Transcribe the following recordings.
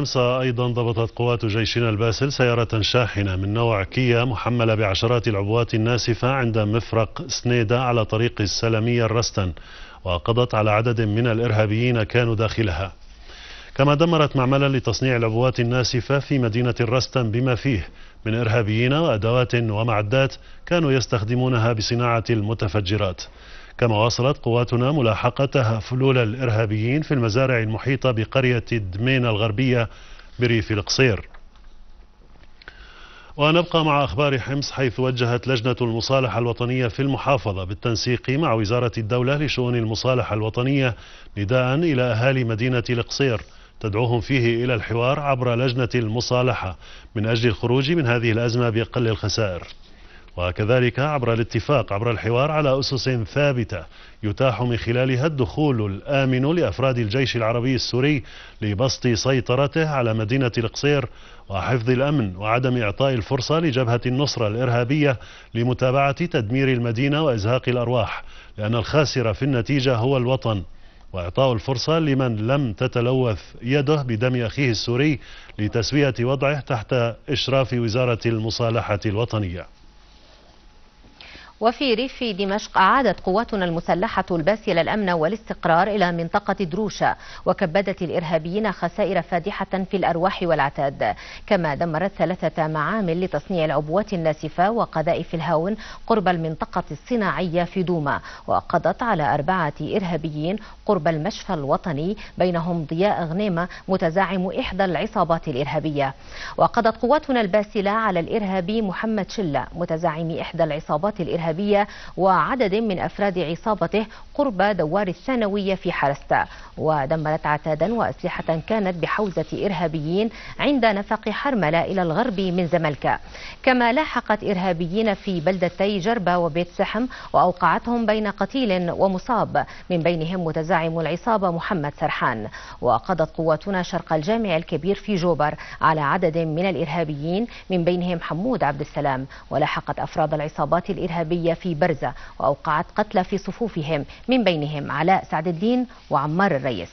حمص أيضا ضبطت قوات جيشنا الباسل سيارة شاحنة من نوع كيا محملة بعشرات العبوات الناسفة عند مفرق سنيدة على طريق السلمية الرستن وقضت على عدد من الإرهابيين كانوا داخلها كما دمرت معملا لتصنيع العبوات الناسفة في مدينة الرستن بما فيه من إرهابيين وأدوات ومعدات كانوا يستخدمونها بصناعة المتفجرات كما واصلت قواتنا ملاحقة فلول الإرهابيين في المزارع المحيطة بقرية دمين الغربية بريف القصير ونبقى مع أخبار حمص حيث وجهت لجنة المصالحة الوطنية في المحافظة بالتنسيق مع وزارة الدولة لشؤون المصالحة الوطنية نداء إلى أهالي مدينة القصير تدعوهم فيه إلى الحوار عبر لجنة المصالحة من أجل الخروج من هذه الأزمة بأقل الخسائر وكذلك عبر الاتفاق عبر الحوار على أسس ثابتة يتاح من خلالها الدخول الآمن لأفراد الجيش العربي السوري لبسط سيطرته على مدينة القصير وحفظ الأمن وعدم إعطاء الفرصة لجبهة النصرة الإرهابية لمتابعة تدمير المدينة وإزهاق الأرواح لأن الخاسر في النتيجة هو الوطن وإعطاء الفرصة لمن لم تتلوث يده بدم أخيه السوري لتسوية وضعه تحت إشراف وزارة المصالحة الوطنية وفي ريف دمشق أعادت قواتنا المسلحة الباسلة الأمن والاستقرار إلى منطقة دروشة وكبدت الإرهابيين خسائر فادحة في الأرواح والعتاد كما دمرت ثلاثة معامل لتصنيع العبوات الناسفة وقذائف الهاون قرب المنطقة الصناعية في دوما وقضت على أربعة إرهابيين قرب المشفى الوطني بينهم ضياء غنيمة متزعم إحدى العصابات الإرهابية وقضت قواتنا الباسلة على الإرهابي محمد شلة متزعم إحدى العصابات الإرهابية الإرهابية وعدد من أفراد عصابته قرب دوار الثانوية في حرستا ودمرت عتادا وأسلحة كانت بحوزة إرهابيين عند نفق حرملة إلى الغرب من زملكا كما لاحقت إرهابيين في بلدتي جربة وبيت سحم وأوقعتهم بين قتيل ومصاب من بينهم متزعم العصابة محمد سرحان وقضت قواتنا شرق الجامع الكبير في جوبر على عدد من الإرهابيين من بينهم حمود عبد السلام ولاحقت أفراد العصابات الإرهابية الجوية في برزة وأوقعت قتلى في صفوفهم من بينهم علاء سعد الدين وعمار الريس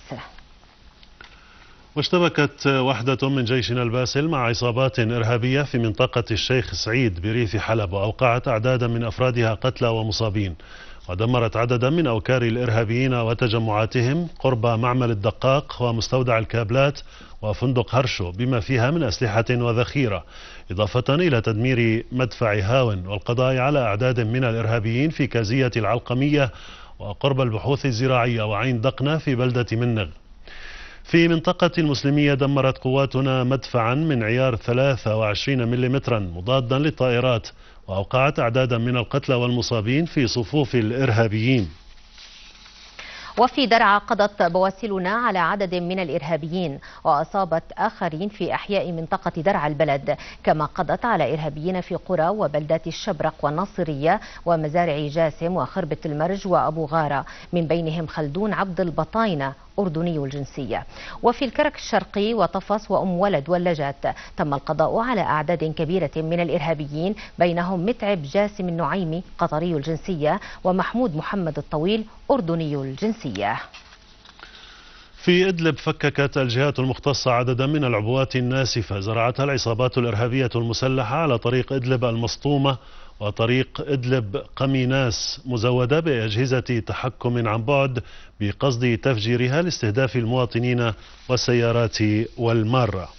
واشتبكت وحدة من جيشنا الباسل مع عصابات إرهابية في منطقة الشيخ سعيد بريف حلب وأوقعت أعدادا من أفرادها قتلى ومصابين ودمرت عددا من أوكار الإرهابيين وتجمعاتهم قرب معمل الدقاق ومستودع الكابلات وفندق هرشو بما فيها من أسلحة وذخيرة إضافة إلى تدمير مدفع هاون والقضاء على أعداد من الإرهابيين في كازية العلقمية وقرب البحوث الزراعية وعين دقنة في بلدة منغ في منطقة المسلمية دمرت قواتنا مدفعا من عيار 23 ملم مضادا للطائرات وأوقعت أعدادا من القتلى والمصابين في صفوف الإرهابيين وفي درعا قضت بواسلنا على عدد من الإرهابيين وأصابت آخرين في أحياء منطقة درعا البلد كما قضت على إرهابيين في قرى وبلدات الشبرق والناصرية ومزارع جاسم وخربة المرج وأبو غارة من بينهم خلدون عبد البطاينة أردني الجنسية وفي الكرك الشرقي وطفص وأم ولد واللجات تم القضاء على أعداد كبيرة من الإرهابيين بينهم متعب جاسم النعيمي قطري الجنسية ومحمود محمد الطويل أردني الجنسية في إدلب فككت الجهات المختصة عددا من العبوات الناسفة زرعتها العصابات الإرهابية المسلحة على طريق إدلب المصطومة وطريق إدلب قميناس مزودة بأجهزة تحكم عن بعد بقصد تفجيرها لاستهداف المواطنين والسيارات والمارة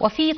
وفي